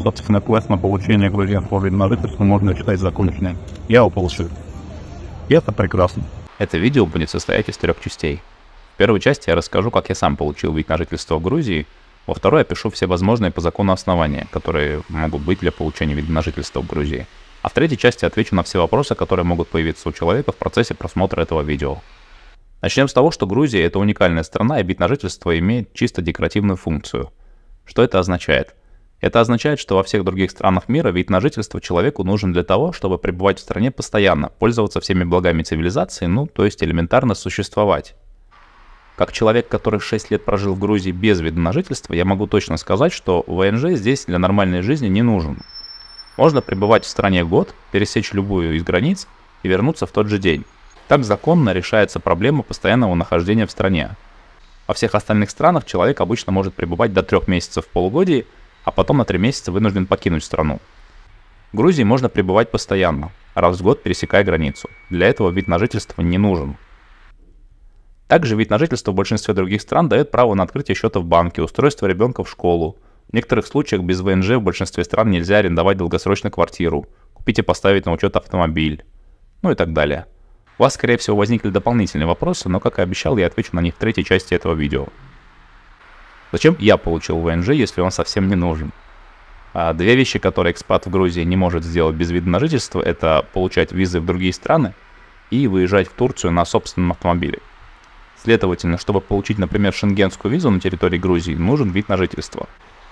Собственно, квест на получение на единорыцарства можно считать законченным. Я его получил. И это прекрасно. Это видео будет состоять из трех частей. В первой части я расскажу, как я сам получил вид на жительство в Грузии. Во второй опишу все возможные по закону основания, которые могут быть для получения вида на жительство в Грузии. А в третьей части отвечу на все вопросы, которые могут появиться у человека в процессе просмотра этого видео. Начнем с того, что Грузия – это уникальная страна, и вид на жительство имеет чисто декоративную функцию. Что это означает? Это означает, что во всех других странах мира вид на жительство человеку нужен для того, чтобы пребывать в стране постоянно, пользоваться всеми благами цивилизации, ну, то есть элементарно существовать. Как человек, который 6 лет прожил в Грузии без вида на жительство, я могу точно сказать, что ВНЖ здесь для нормальной жизни не нужен. Можно пребывать в стране год, пересечь любую из границ и вернуться в тот же день. Так законно решается проблема постоянного нахождения в стране. Во всех остальных странах человек обычно может пребывать до трех месяцев в полугодии – а потом на три месяца вынужден покинуть страну. В Грузии можно пребывать постоянно, раз в год пересекая границу. Для этого вид на жительство не нужен. Также вид на жительство в большинстве других стран дает право на открытие счета в банке, устройство ребенка в школу. В некоторых случаях без ВНЖ в большинстве стран нельзя арендовать долгосрочно квартиру, купить и поставить на учет автомобиль, ну и так далее. У вас, скорее всего, возникли дополнительные вопросы, но, как и обещал, я отвечу на них в третьей части этого видео. Зачем я получил ВНЖ, если он совсем не нужен? А две вещи, которые экспат в Грузии не может сделать без вида на жительство, это получать визы в другие страны и выезжать в Турцию на собственном автомобиле. Следовательно, чтобы получить, например, шенгенскую визу на территории Грузии, нужен вид на жительство.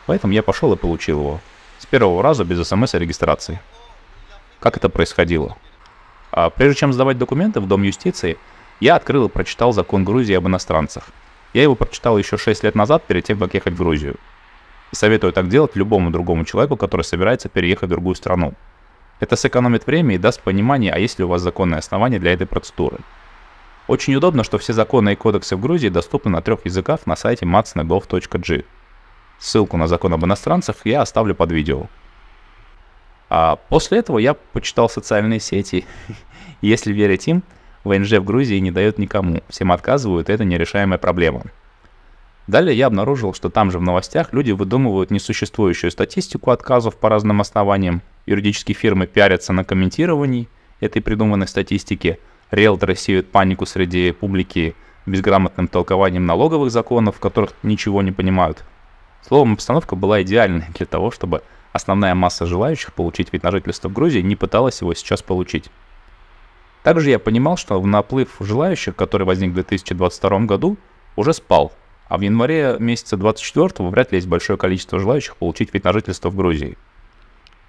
Поэтому я пошел и получил его. С первого раза без смс и регистрации. Как это происходило? А прежде чем сдавать документы в Дом юстиции, я открыл и прочитал закон Грузии об иностранцах – я его прочитал еще 6 лет назад, перед тем, как ехать в Грузию. Советую так делать любому другому человеку, который собирается переехать в другую страну. Это сэкономит время и даст понимание, а есть ли у вас законные основания для этой процедуры. Очень удобно, что все законы и кодексы в Грузии доступны на трех языках на сайте matsnagov.g. Ссылку на закон об иностранцах я оставлю под видео. А после этого я почитал социальные сети. Если верить им, ВНЖ в Грузии не дает никому, всем отказывают, и это нерешаемая проблема. Далее я обнаружил, что там же в новостях люди выдумывают несуществующую статистику отказов по разным основаниям, юридические фирмы пиарятся на комментировании этой придуманной статистики, риэлторы сеют панику среди публики безграмотным толкованием налоговых законов, в которых ничего не понимают. Словом, обстановка была идеальной для того, чтобы основная масса желающих получить вид на жительство в Грузии не пыталась его сейчас получить. Также я понимал, что наплыв желающих, который возник в 2022 году, уже спал, а в январе месяца 24 вряд ли есть большое количество желающих получить вид на жительство в Грузии.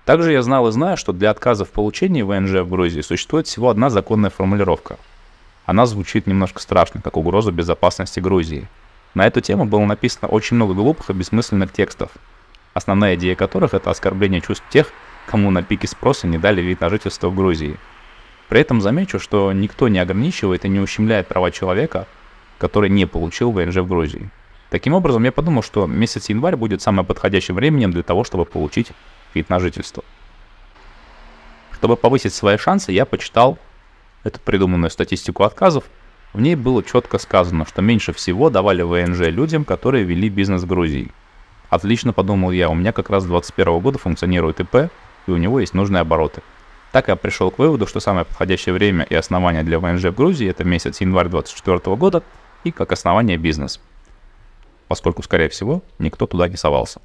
Также я знал и знаю, что для отказа в получении ВНЖ в Грузии существует всего одна законная формулировка. Она звучит немножко страшно, как угроза безопасности Грузии. На эту тему было написано очень много глупых и бессмысленных текстов, основная идея которых – это оскорбление чувств тех, кому на пике спроса не дали вид на жительство в Грузии – при этом замечу, что никто не ограничивает и не ущемляет права человека, который не получил ВНЖ в Грузии. Таким образом, я подумал, что месяц январь будет самым подходящим временем для того, чтобы получить вид на жительство. Чтобы повысить свои шансы, я почитал эту придуманную статистику отказов. В ней было четко сказано, что меньше всего давали ВНЖ людям, которые вели бизнес в Грузии. Отлично, подумал я, у меня как раз с 21 года функционирует ИП, и у него есть нужные обороты. Так я пришел к выводу, что самое подходящее время и основание для ВНЖ в Грузии это месяц январь 2024 года и как основание бизнес, поскольку, скорее всего, никто туда не совался.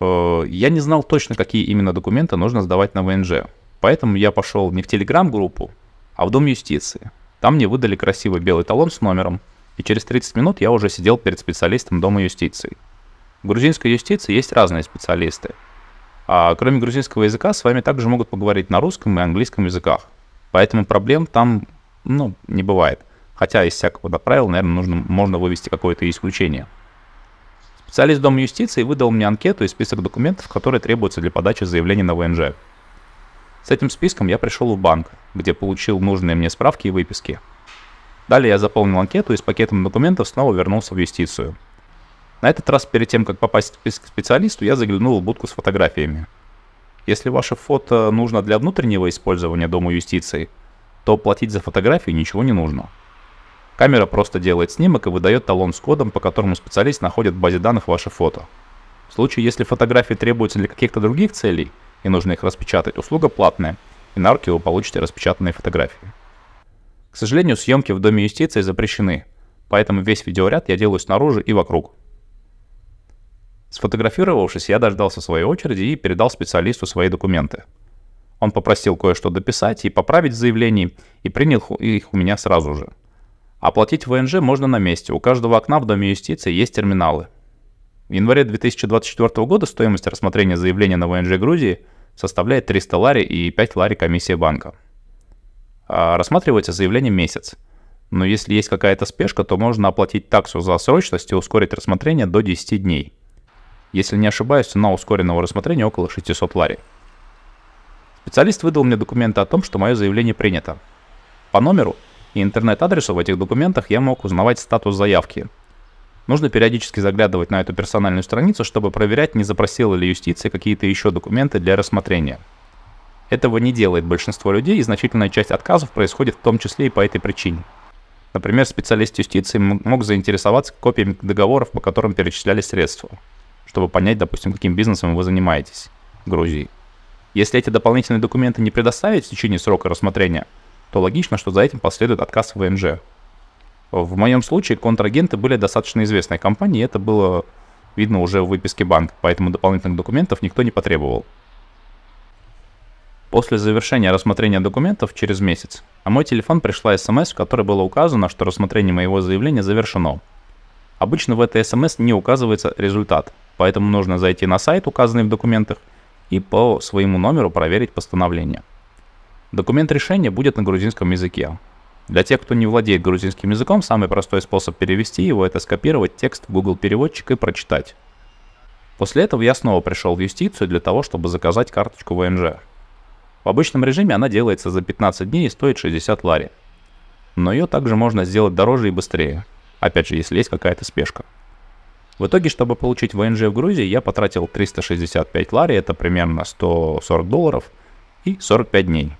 Э, я не знал точно, какие именно документы нужно сдавать на ВНЖ, поэтому я пошел не в Телеграм-группу, а в Дом юстиции. Там мне выдали красивый белый талон с номером, и через 30 минут я уже сидел перед специалистом Дома юстиции. В грузинской юстиции есть разные специалисты – а кроме грузинского языка, с вами также могут поговорить на русском и английском языках. Поэтому проблем там, ну, не бывает. Хотя из всякого правил, наверное, нужно, можно вывести какое-то исключение. Специалист Дома юстиции выдал мне анкету и список документов, которые требуются для подачи заявления на ВНЖ. С этим списком я пришел в банк, где получил нужные мне справки и выписки. Далее я заполнил анкету и с пакетом документов снова вернулся в юстицию – на этот раз перед тем, как попасть к специалисту, я заглянул в будку с фотографиями. Если ваше фото нужно для внутреннего использования Дома юстиции, то платить за фотографии ничего не нужно. Камера просто делает снимок и выдает талон с кодом, по которому специалист находит в базе данных ваше фото. В случае, если фотографии требуются для каких-то других целей и нужно их распечатать, услуга платная, и на руки вы получите распечатанные фотографии. К сожалению, съемки в Доме юстиции запрещены, поэтому весь видеоряд я делаю снаружи и вокруг – Сфотографировавшись, я дождался своей очереди и передал специалисту свои документы. Он попросил кое-что дописать и поправить в заявлении, и принял их у меня сразу же. Оплатить ВНЖ можно на месте, у каждого окна в Доме юстиции есть терминалы. В январе 2024 года стоимость рассмотрения заявления на ВНЖ Грузии составляет 300 лари и 5 лари комиссия банка. А рассматривается заявление месяц. Но если есть какая-то спешка, то можно оплатить таксу за срочность и ускорить рассмотрение до 10 дней – если не ошибаюсь, цена ускоренного рассмотрения около 600 лари. Специалист выдал мне документы о том, что мое заявление принято. По номеру и интернет-адресу в этих документах я мог узнавать статус заявки. Нужно периодически заглядывать на эту персональную страницу, чтобы проверять, не запросила ли юстиция какие-то еще документы для рассмотрения. Этого не делает большинство людей, и значительная часть отказов происходит в том числе и по этой причине. Например, специалист юстиции мог заинтересоваться копиями договоров, по которым перечислялись средства чтобы понять, допустим, каким бизнесом вы занимаетесь в Грузии. Если эти дополнительные документы не предоставить в течение срока рассмотрения, то логично, что за этим последует отказ в ВНЖ. В моем случае контрагенты были достаточно известной компанией, это было видно уже в выписке банка, поэтому дополнительных документов никто не потребовал. После завершения рассмотрения документов через месяц на мой телефон пришла смс, эм в которой было указано, что рассмотрение моего заявления завершено. Обычно в этой смс эм не указывается результат, Поэтому нужно зайти на сайт, указанный в документах, и по своему номеру проверить постановление. Документ решения будет на грузинском языке. Для тех, кто не владеет грузинским языком, самый простой способ перевести его – это скопировать текст в Google переводчик и прочитать. После этого я снова пришел в юстицию для того, чтобы заказать карточку ВНЖ. В обычном режиме она делается за 15 дней и стоит 60 лари. Но ее также можно сделать дороже и быстрее. Опять же, если есть какая-то спешка. В итоге, чтобы получить ВНЖ в Грузии, я потратил 365 лари, это примерно 140 долларов, и 45 дней.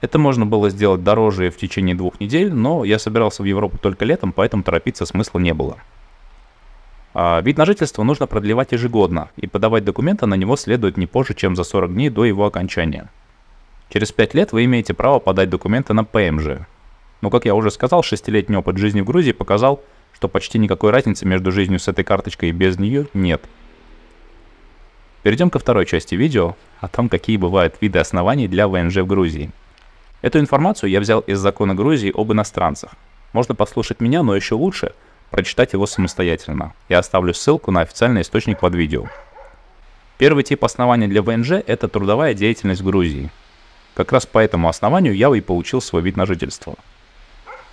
Это можно было сделать дороже в течение двух недель, но я собирался в Европу только летом, поэтому торопиться смысла не было. А, вид на жительство нужно продлевать ежегодно, и подавать документы на него следует не позже, чем за 40 дней до его окончания. Через 5 лет вы имеете право подать документы на ПМЖ. Но, как я уже сказал, шестилетний опыт жизни в Грузии показал, что почти никакой разницы между жизнью с этой карточкой и без нее нет. Перейдем ко второй части видео о том, какие бывают виды оснований для ВНЖ в Грузии. Эту информацию я взял из закона Грузии об иностранцах. Можно послушать меня, но еще лучше прочитать его самостоятельно. Я оставлю ссылку на официальный источник под видео. Первый тип основания для ВНЖ – это трудовая деятельность в Грузии. Как раз по этому основанию я и получил свой вид на жительство –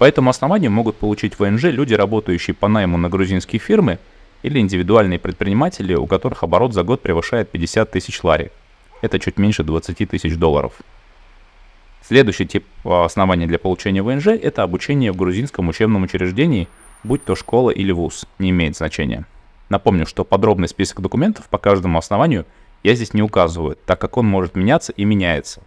Поэтому основанием могут получить ВНЖ люди, работающие по найму на грузинские фирмы или индивидуальные предприниматели, у которых оборот за год превышает 50 тысяч лари. Это чуть меньше 20 тысяч долларов. Следующий тип а, основания для получения ВНЖ – это обучение в грузинском учебном учреждении, будь то школа или вуз, не имеет значения. Напомню, что подробный список документов по каждому основанию я здесь не указываю, так как он может меняться и меняется.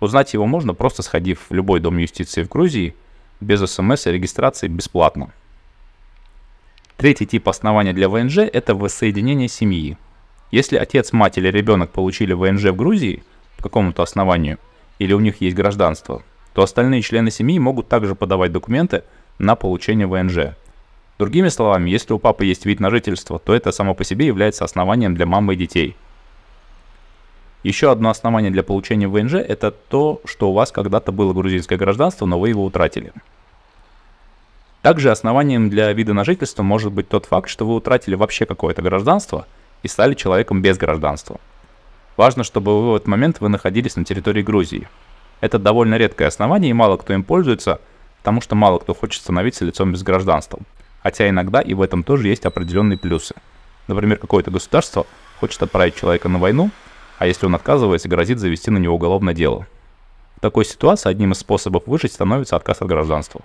Узнать его можно, просто сходив в любой дом юстиции в Грузии – без смс и регистрации бесплатно. Третий тип основания для ВНЖ – это воссоединение семьи. Если отец, мать или ребенок получили ВНЖ в Грузии по какому-то основанию, или у них есть гражданство, то остальные члены семьи могут также подавать документы на получение ВНЖ. Другими словами, если у папы есть вид на жительство, то это само по себе является основанием для мамы и детей. Еще одно основание для получения ВНЖ – это то, что у вас когда-то было грузинское гражданство, но вы его утратили. Также основанием для вида на жительство может быть тот факт, что вы утратили вообще какое-то гражданство и стали человеком без гражданства. Важно, чтобы вы в этот момент вы находились на территории Грузии. Это довольно редкое основание и мало кто им пользуется, потому что мало кто хочет становиться лицом без гражданства. Хотя иногда и в этом тоже есть определенные плюсы. Например, какое-то государство хочет отправить человека на войну, а если он отказывается, грозит завести на него уголовное дело. В такой ситуации одним из способов выжить становится отказ от гражданства.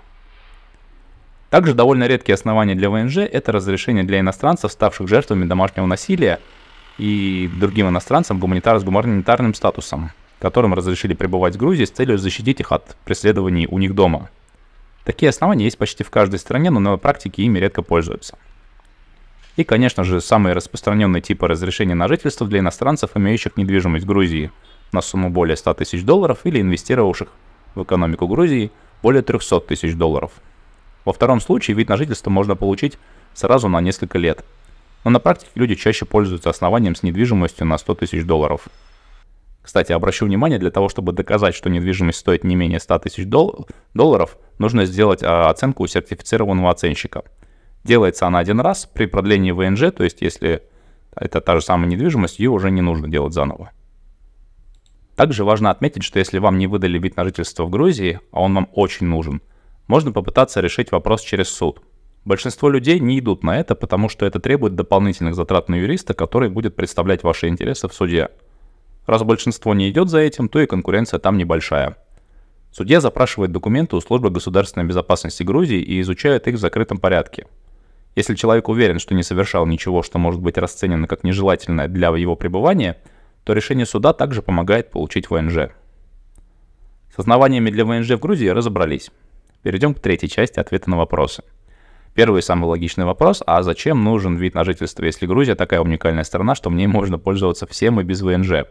Также довольно редкие основания для ВНЖ – это разрешение для иностранцев, ставших жертвами домашнего насилия, и другим иностранцам гуманитар с гуманитарным статусом, которым разрешили пребывать в Грузии с целью защитить их от преследований у них дома. Такие основания есть почти в каждой стране, но на практике ими редко пользуются. И, конечно же, самые распространенные типы разрешения на жительство для иностранцев, имеющих недвижимость в Грузии на сумму более 100 тысяч долларов или инвестировавших в экономику Грузии более 300 тысяч долларов – во втором случае вид на жительство можно получить сразу на несколько лет. Но на практике люди чаще пользуются основанием с недвижимостью на 100 тысяч долларов. Кстати, обращу внимание, для того, чтобы доказать, что недвижимость стоит не менее 100 тысяч дол- долларов, нужно сделать а, оценку у сертифицированного оценщика. Делается она один раз при продлении ВНЖ, то есть если это та же самая недвижимость, ее уже не нужно делать заново. Также важно отметить, что если вам не выдали вид на жительство в Грузии, а он вам очень нужен, можно попытаться решить вопрос через суд. Большинство людей не идут на это, потому что это требует дополнительных затрат на юриста, который будет представлять ваши интересы в суде. Раз большинство не идет за этим, то и конкуренция там небольшая. Судья запрашивает документы у службы государственной безопасности Грузии и изучает их в закрытом порядке. Если человек уверен, что не совершал ничего, что может быть расценено как нежелательное для его пребывания, то решение суда также помогает получить ВНЖ. С основаниями для ВНЖ в Грузии разобрались. Перейдем к третьей части ответа на вопросы. Первый и самый логичный вопрос, а зачем нужен вид на жительство, если Грузия такая уникальная страна, что в ней можно пользоваться всем и без ВНЖ?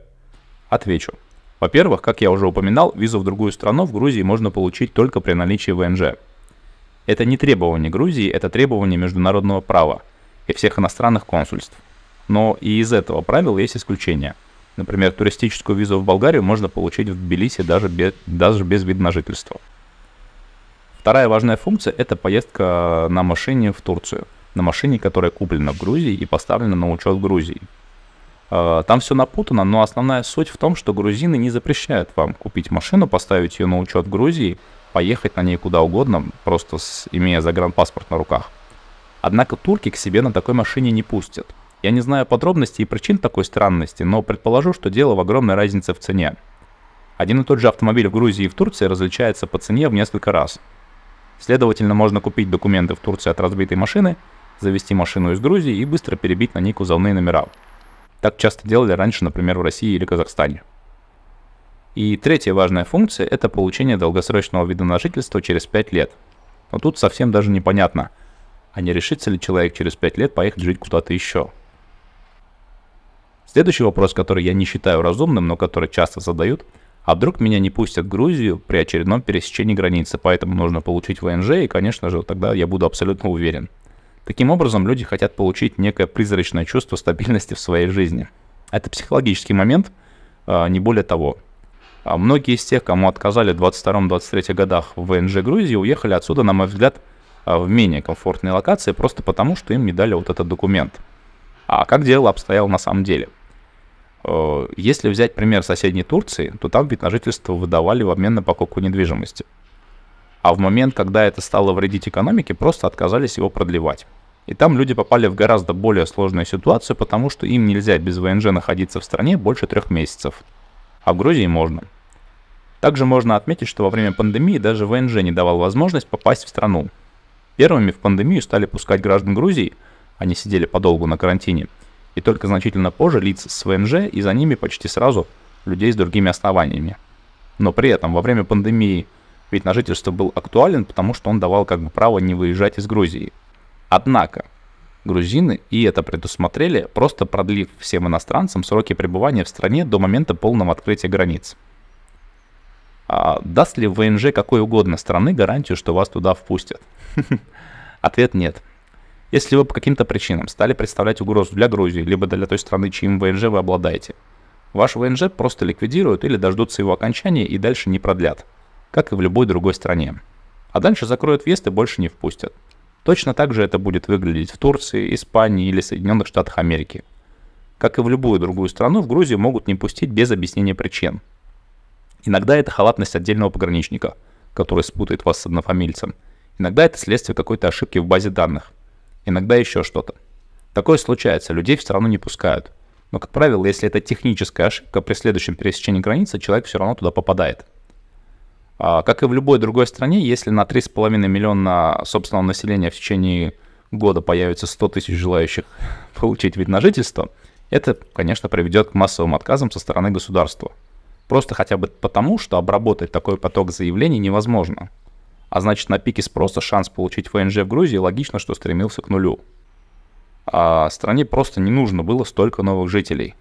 Отвечу. Во-первых, как я уже упоминал, визу в другую страну в Грузии можно получить только при наличии ВНЖ. Это не требование Грузии, это требование международного права и всех иностранных консульств. Но и из этого правила есть исключения. Например, туристическую визу в Болгарию можно получить в Тбилиси даже без, даже без вида на жительство. Вторая важная функция – это поездка на машине в Турцию. На машине, которая куплена в Грузии и поставлена на учет в Грузии. А, там все напутано, но основная суть в том, что грузины не запрещают вам купить машину, поставить ее на учет в Грузии, поехать на ней куда угодно, просто с, имея загранпаспорт на руках. Однако турки к себе на такой машине не пустят. Я не знаю подробностей и причин такой странности, но предположу, что дело в огромной разнице в цене. Один и тот же автомобиль в Грузии и в Турции различается по цене в несколько раз – Следовательно, можно купить документы в Турции от разбитой машины, завести машину из Грузии и быстро перебить на ней кузовные номера. Так часто делали раньше, например, в России или Казахстане. И третья важная функция – это получение долгосрочного вида на жительство через 5 лет. Но тут совсем даже непонятно, а не решится ли человек через 5 лет поехать жить куда-то еще. Следующий вопрос, который я не считаю разумным, но который часто задают – а вдруг меня не пустят в Грузию при очередном пересечении границы, поэтому нужно получить ВНЖ, и, конечно же, тогда я буду абсолютно уверен. Таким образом, люди хотят получить некое призрачное чувство стабильности в своей жизни. Это психологический момент, а, не более того. А многие из тех, кому отказали в 22-23 годах в ВНЖ Грузии, уехали отсюда, на мой взгляд, а, в менее комфортные локации, просто потому, что им не дали вот этот документ. А как дело обстояло на самом деле? Э, если взять пример соседней Турции, то там вид на жительство выдавали в обмен на покупку недвижимости. А в момент, когда это стало вредить экономике, просто отказались его продлевать. И там люди попали в гораздо более сложную ситуацию, потому что им нельзя без ВНЖ находиться в стране больше трех месяцев. А в Грузии можно. Также можно отметить, что во время пандемии даже ВНЖ не давал возможность попасть в страну. Первыми в пандемию стали пускать граждан Грузии, они сидели подолгу на карантине – и только значительно позже лиц с ВНЖ и за ними почти сразу людей с другими основаниями. Но при этом во время пандемии ведь на жительство был актуален, потому что он давал как бы право не выезжать из Грузии. Однако, грузины и это предусмотрели, просто продлив всем иностранцам сроки пребывания в стране до момента полного открытия границ. А даст ли ВНЖ какой угодно страны гарантию, что вас туда впустят? Ответ нет. Если вы по каким-то причинам стали представлять угрозу для Грузии, либо для той страны, чьим ВНЖ вы обладаете, ваш ВНЖ просто ликвидируют или дождутся его окончания и дальше не продлят, как и в любой другой стране. А дальше закроют въезд и больше не впустят. Точно так же это будет выглядеть в Турции, Испании или Соединенных Штатах Америки. Как и в любую другую страну, в Грузию могут не пустить без объяснения причин. Иногда это халатность отдельного пограничника, который спутает вас с однофамильцем. Иногда это следствие какой-то ошибки в базе данных иногда еще что-то. Такое случается, людей в страну не пускают. Но, как правило, если это техническая ошибка, при следующем пересечении границы человек все равно туда попадает. А, как и в любой другой стране, если на 3,5 миллиона собственного населения в течение года появится 100 тысяч желающих получить вид на жительство, это, конечно, приведет к массовым отказам со стороны государства. Просто хотя бы потому, что обработать такой поток заявлений невозможно а значит на пике спроса шанс получить ФНЖ в Грузии логично, что стремился к нулю. А стране просто не нужно было столько новых жителей.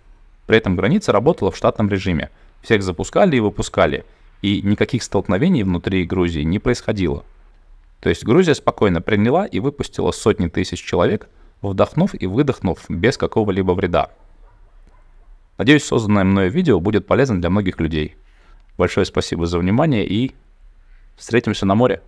При этом граница работала в штатном режиме. Всех запускали и выпускали, и никаких столкновений внутри Грузии не происходило. То есть Грузия спокойно приняла и выпустила сотни тысяч человек, вдохнув и выдохнув без какого-либо вреда. Надеюсь, созданное мною видео будет полезно для многих людей. Большое спасибо за внимание и Встретимся на море.